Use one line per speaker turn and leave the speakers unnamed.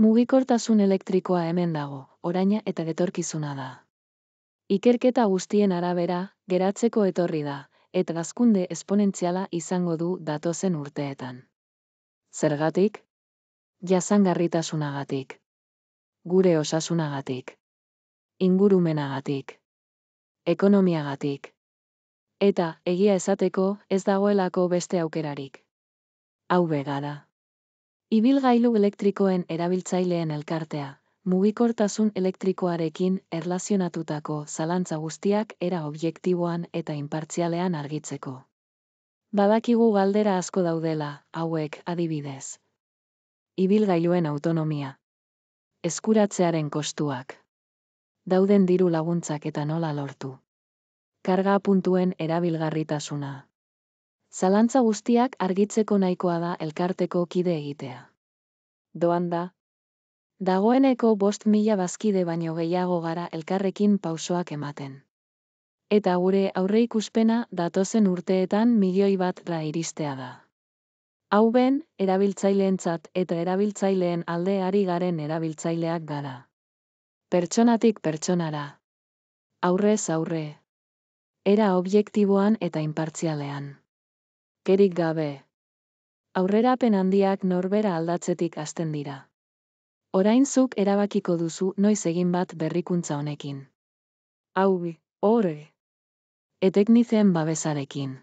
Mugikortasun elektrikoa hemen dago, oraina eta etorkizuna da. Ikerketa guztien arabera, geratzeko etorri da, eta gazkunde esponentziala izango du datozen urteetan. Zergatik? Jasangarritasunagatik. Gure osasunagatik. Ingurumenagatik. Ekonomiagatik. Eta, egia esateko, ez dagoelako beste aukerarik. Hau begara. Ibilgailu elektrikoen erabiltzaileen elkartea, mugikortasun elektrikoarekin erlazionatutako zalantza guztiak era objektiboan eta inpartzialean argitzeko. Badakigu galdera asko daudela, hauek adibidez. Ibilgailuen autonomia. Eskuratzearen kostuak. Dauden diru laguntzak eta nola lortu. Karga puntuen erabilgarritasuna. Zalantza guztiak argitzeko nahikoa da elkarteko kide egitea doan da. Dagoeneko bost mila bazkide baino gehiago gara elkarrekin pausoak ematen. Eta gure aurreikuspena datozen urteetan milioi bat da iristea da. Hau ben, erabiltzaileentzat eta erabiltzaileen alde ari garen erabiltzaileak gara. Pertsonatik pertsonara. Aurrez aurre. Era objektiboan eta inpartzialean. Kerik gabe. Aurrerapen handiak norbera aldatzetik hasten dira. Orainzuk erabakiko duzu noiz egin bat berrikuntza honekin. Hau bi, ore. Etteknizen babesarekin.